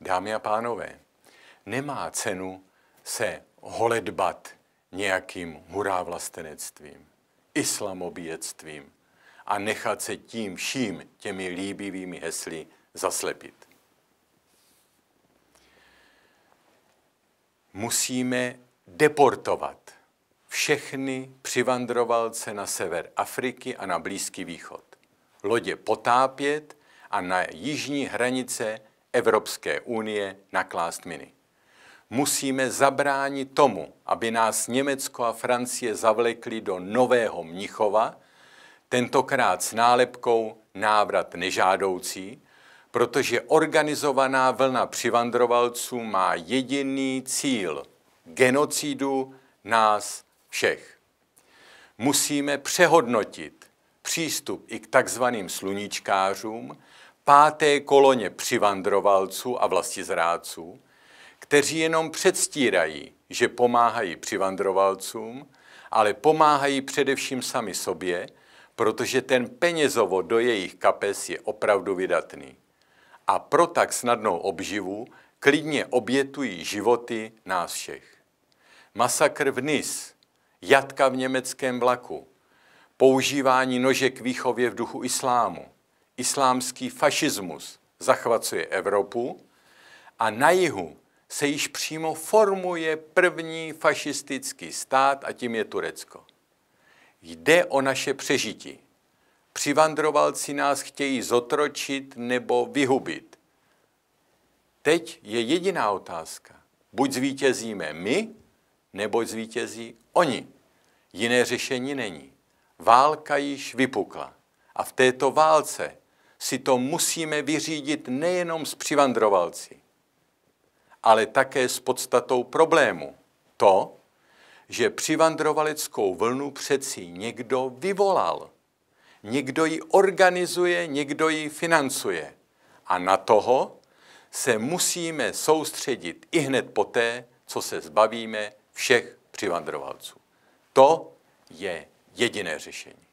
Dámy a pánové, nemá cenu se holedbat nějakým vlastenectvím, islamobíjectvím a nechat se tím vším těmi líbivými hesly zaslepit. Musíme deportovat všechny přivandrovalce na sever Afriky a na Blízký východ. Lodě potápět a na jižní hranice Evropské unie naklást miny. Musíme zabránit tomu, aby nás Německo a Francie zavlekli do nového Mnichova, tentokrát s nálepkou návrat nežádoucí, protože organizovaná vlna přivandrovalců má jediný cíl – genocidu nás všech. Musíme přehodnotit přístup i k takzvaným sluníčkářům, páté koloně přivandrovalců a vlastizrádců, kteří jenom předstírají, že pomáhají přivandrovalcům, ale pomáhají především sami sobě, protože ten penězovo do jejich kapes je opravdu vydatný. A pro tak snadnou obživu klidně obětují životy nás všech. Masakr v Nis, jatka v německém vlaku, používání nože k výchově v duchu islámu, islámský fašismus zachvacuje Evropu a na jihu se již přímo formuje první fašistický stát a tím je Turecko. Jde o naše přežití. Přivandrovalci nás chtějí zotročit nebo vyhubit. Teď je jediná otázka. Buď zvítězíme my, nebo zvítězí oni. Jiné řešení není. Válka již vypukla. A v této válce si to musíme vyřídit nejenom s přivandrovalci, ale také s podstatou problému. To, že přivandrovaleckou vlnu přeci někdo vyvolal. Někdo ji organizuje, někdo ji financuje. A na toho se musíme soustředit i hned poté, co se zbavíme všech přivandrovalců. To je jediné řešení.